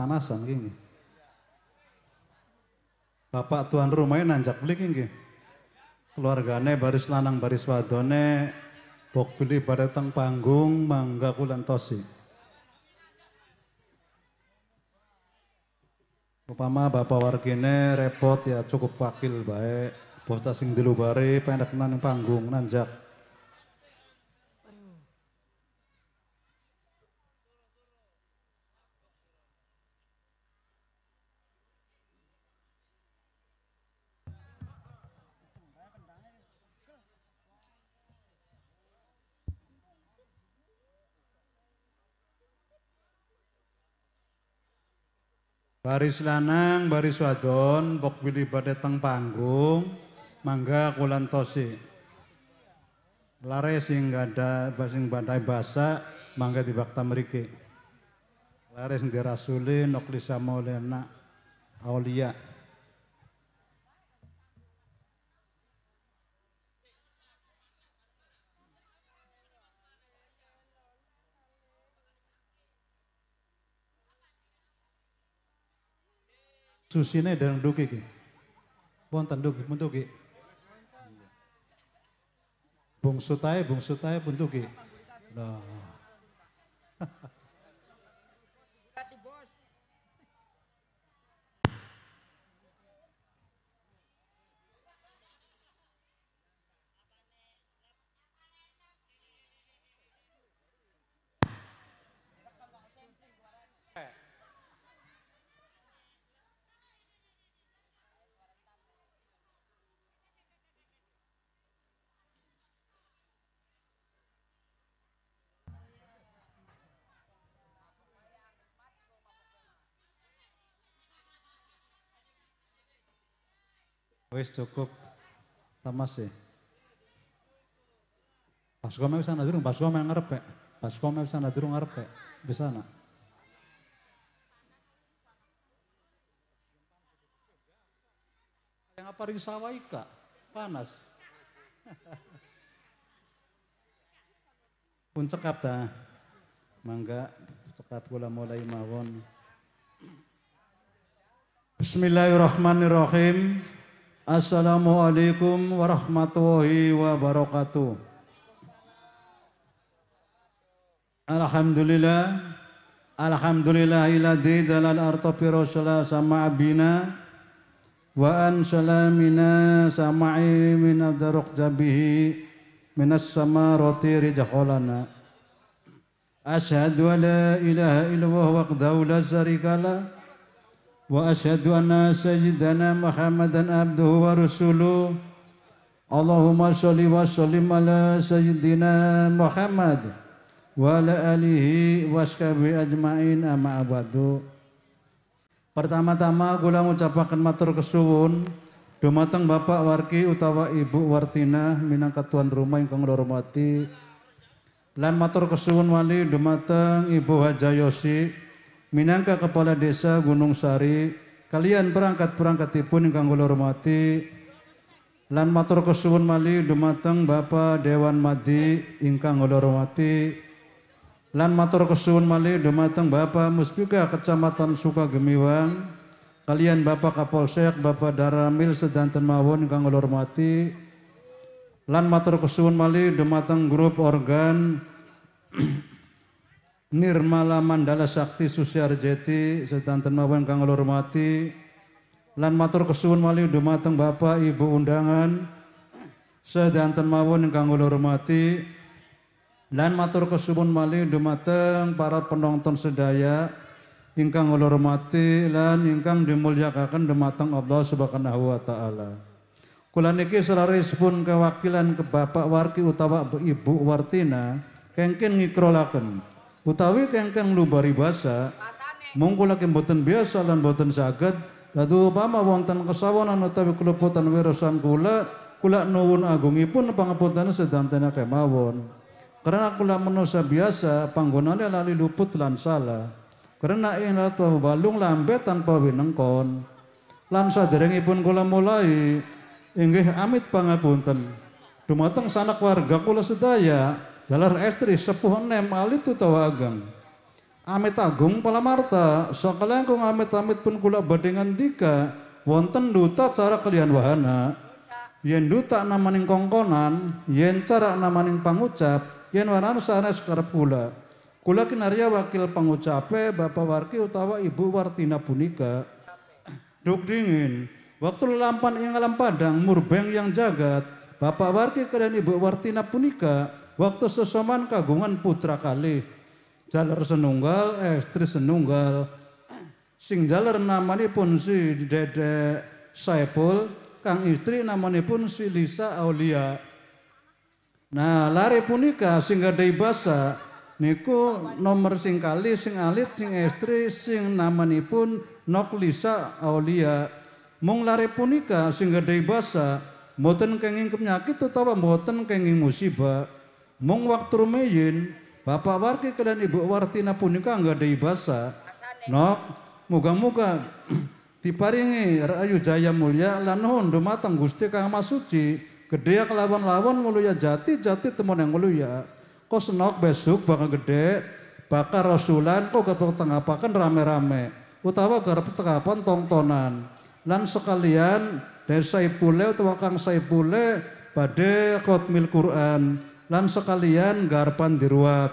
panasan gini. Bapak tuan rumahnya nanjak beli gini. Keluargane baris lanang baris wadone bok beli pada teng panggung mangga kulan tosi. Upama bapak wargine repot ya cukup wakil baik bocah sing dilubari pendek nang panggung nanjak Baris lanang, baris wadon, bok pilih teng panggung, mangga kulan tosi. Lare sing ada basing badai basa, mangga di bakta meriki. Lare sing dirasuli, nokli sama aulia. susine dereng duki ki. Wonten duki pun duki. Bungsu tae bungsu tae pun duki. Wis cukup. Temes sih. Pas kau wis sana durung, pas kome ngarep pek. Pas kau wis sana durung ngarep pek. Wis ana. Yang aparing sawaika, panas. Pun cekap ta. Mangga cekap gula mulai mawon. Bismillahirrahmanirrahim. Assalamualaikum warahmatullahi wabarakatuh. Alhamdulillah. Alhamdulillah Alhamdulillahilladzi dalal arta pirosala sama abina wa an salamina sama'i min abdaruk jabihi minas sama roti rijakolana. Ashadu an ilaha illallah waqdahu la syarika وأشهد أن سيدنا محمدا عبده ورسوله اللهم صل وسلم على سيدنا محمد وعلى آله وصحبه أجمعين أما بعد Pertama-tama kula ngucapaken matur kesuwun dumateng Bapak Warki utawa Ibu Wartina minangka tuan rumah ingkang kula hormati lan matur kesuwun wali dumateng Ibu Hajayosi minangka kepala desa Gunung Sari kalian berangkat-berangkat pun ingkang kula hormati lan matur kesuwun mali dumateng Bapak Dewan Madi ingkang kula hormati lan matur kesuwun mali dumateng Bapak Muspika Kecamatan Sukagemiwang kalian Bapak Kapolsek Bapak Daramil sedanten mawon ingkang kula hormati lan matur kesuwun mali dumateng grup organ Nirmala Mandala Sakti Susyarjeti sedanten mawon kang hormati lan matur kesuwun mali dumateng Bapak Ibu undangan sedanten mawon kang kula hormati lan matur kesuwun mali dumateng para penonton sedaya ingkang hormati lan ingkang dimulyakaken dumateng Allah Subhanahu wa taala. Kula niki pun kewakilan ke Bapak Warki utawa Ibu Wartina kengken ngikrolaken utawi kengkeng lubari basa mongko lagi boten biasa lan boten saged kadu upama wonten kesawanan utawi keluputan wirasan kula kula nuwun agungipun pangapunten sedanten kemawon karena kula menusa biasa panggonane lali luput lan salah karena ing ratu balung lambe tanpa winengkon lan saderengipun kula mulai inggih amit pangapunten dumateng sanak warga kula sedaya dalar estri sepuh enem alit utawa ageng amit agung palamarta sakala kong amit-amit pun kula badhe ngendika wonten duta cara kalian wahana yen duta namaning kongkonan yen cara namaning pangucap yen waran sana sekarap kula kula kinarya wakil pangucape Bapak Warki utawa Ibu Wartina punika duk dingin waktu lelampan ingalam alam padang murbeng yang jagat Bapak Warki kalian Ibu Wartina punika Waktu sesaman kagungan putra kali. Jalar senunggal, eh, istri senunggal. Sing jalar pun si dede Saipul, kang istri pun si Lisa Aulia. Nah, lari punika sing gede basa niku nomor sing kali sing alit sing istri sing pun Nok Lisa Aulia. Mung lari punika sing gede basa mboten kenging penyakit utawa mboten kenging musibah. Mung waktu rumiyin, bapak warki kalian ibu wartina punika ada ibasa, Nok, muga-muga diparingi rayu jaya mulia lanuhun dumateng Gusti Kang Masuci gede ya kelawan-lawan mulia jati jati temen yang mulia kos nok besok bakal gede bakal rasulan kok gak pakan rame-rame utawa garap tengah tongtonan lan sekalian dari Saipule utawa Kang Saipule pada khotmil Quran lan sekalian garpan diruat.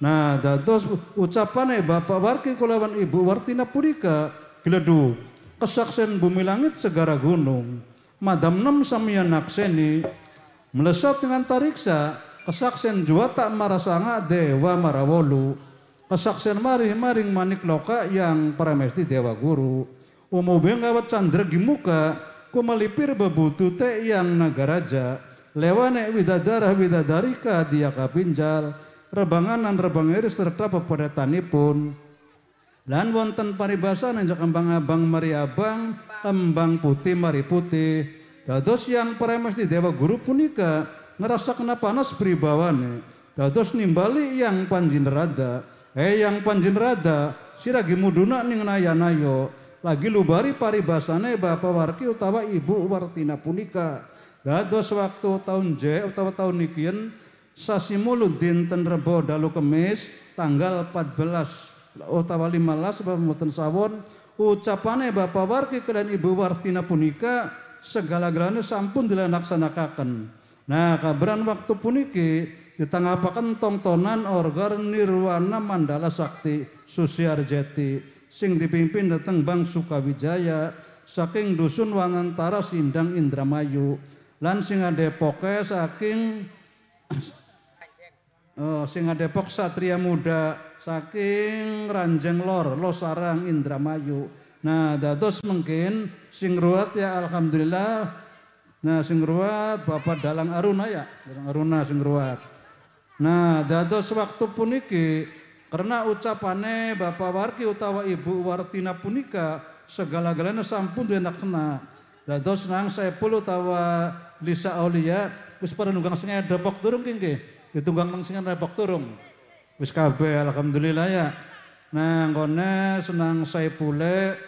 Nah, dados ucapan e Bapak Warki kulawan Ibu Wartina Purika geledu. Kesaksen bumi langit segara gunung. Madam nem samia nakseni. Melesat dengan tariksa. Kesaksen jua tak marasanga dewa marawolu. Kesaksen mari maring manik loka yang paramesti dewa guru. Umubeng awat candra gimuka. Kumalipir bebutu te yang nagaraja lewane widadarah widadarika dia kapinjal rebanganan rebangeri serta pun dan wonten paribasa nanjak embang abang mari abang embang putih mari putih dados yang di dewa guru punika ngerasa kena panas pribawane dados nimbali yang panjin rada eh yang panjin rada siragi muduna ning nayo lagi lubari paribasane bapak warki utawa ibu wartina punika Dados waktu tahun J atau tahun nikian sasi mulu dinten Rebo dalu Kemis tanggal 14 utawa 15 sebab mboten sawon ucapane Bapak Warki kalian Ibu Wartina punika segala-galanya sampun dilaksanakan. Nah, kabaran waktu puniki ditanggapakan tontonan organ Nirwana Mandala Sakti jeti sing dipimpin datang Bang Sukawijaya saking dusun Wangantara Sindang Indramayu lan Singa Depok saking oh, singa depok satria muda saking ranjeng lor Sarang indramayu nah dados mungkin sing ruat ya alhamdulillah nah sing ruat bapak dalang aruna ya dalang aruna sing ruat nah dados waktu puniki karena ucapane bapak warki utawa ibu wartina punika segala-galanya sampun senang. Dados nang 10 tawa lisa aulia wis pada nunggang sing depok turung kengke. Ditunggang nang sing depok turung. Wis kabeh alhamdulillah ya. Nah, ngone senang saya pule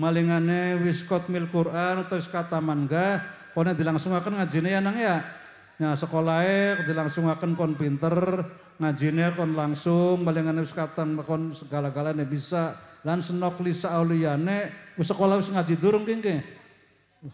malingane wis mil Quran atau wis kataman ga kone dilangsungaken ngajine ya nang ya. Nah, sekolahe dilangsungaken kon pinter, ngajine kon langsung malingane wis katan kon segala galanya bisa lan senok lisa auliyane wis sekolah wis ngaji turung kengke.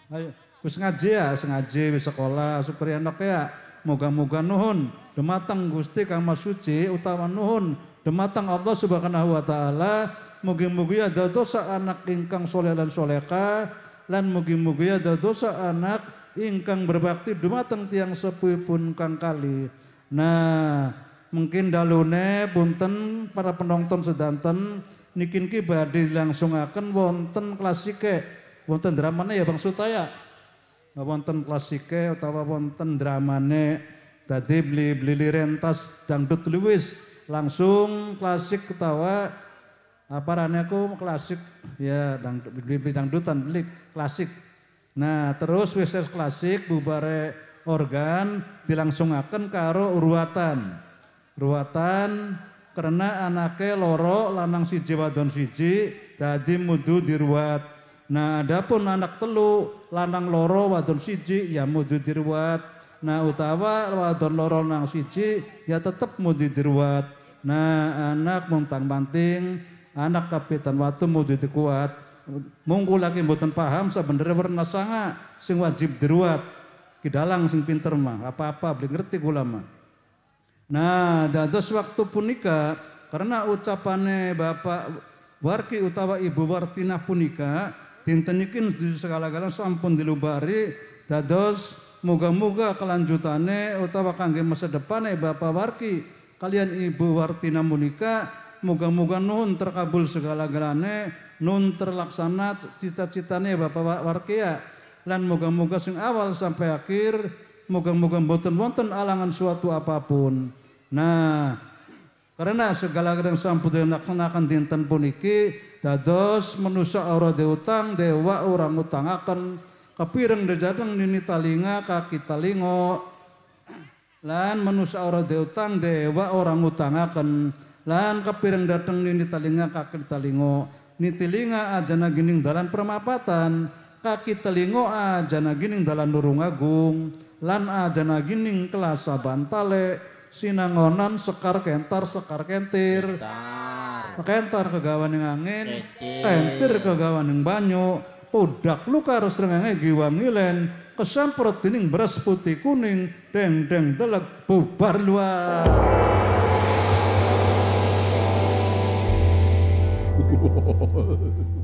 Ayo, wis ngaji ya, wis ngaji, wis sekolah, super enak ya. Moga-moga nuhun dematang Gusti kang suci utama nuhun dematang Allah Subhanahu wa taala mugi-mugi ada dosa anak ingkang soleh dan soleka, lan mugi-mugi ada dosa anak ingkang berbakti dematang tiang sepuh pun kang kali. Nah, mungkin dalune bunten para penonton sedanten nikin badi langsung akan wonten klasike wonten dramane ya Bang Sutaya. Wonten klasike utawa wonten dramane dadi beli beli rentas dangdut Lewis langsung klasik ketawa, apa rane aku klasik ya dangdut beli beli dangdutan beli klasik. Nah terus wis klasik bubare organ dilangsungaken karo ruatan. Ruatan karena anake loro lanang siji wadon siji dadi mudu diruat Nah, adapun anak telu, lanang loro wadon siji ya mudu dirwat. Nah, utawa wadon loro nang siji ya tetep mudu dirwat. Nah, anak muntang banting, anak kapitan watu mudu dikuat. Munggu lagi mboten paham sebenarnya warna sanga sing wajib dirwat. Kidalang sing pinter mah, apa-apa beli ngerti ulama. mah. Nah, dados waktu punika karena ucapannya Bapak Warki utawa Ibu Wartina punika dinten iki nuju segala-gala sampun dilubari dados moga-moga kelanjutane utawa kangge masa depane Bapak Warki kalian Ibu Wartina Munika moga-moga nun terkabul segala-galane nun terlaksana cita-citane Bapak Warkia ya. lan moga-moga sing awal sampai akhir moga-moga boten wonten alangan suatu apapun nah karena segala galanya sampun dilaksanakan dinten puniki. iki Dados manusia ora utang dewa orang utang akan kapireng dejadeng nini talinga kaki talingo lan manusia ora utang dewa orang utang akan lan kepireng dateng nini talinga kaki talingo nitilinga ajana gining dalan permapatan kaki telingo ajana gining dalan nurung agung lan ajana gining kelasa bantale sinangonan sekar kentar sekar kentir kekentar kegawan yang angin kentir kegawan yang banyu pudak luka harus rengange giwang ngilen, kesemprot dining beras putih kuning deng deng telek bubar luar Whoa.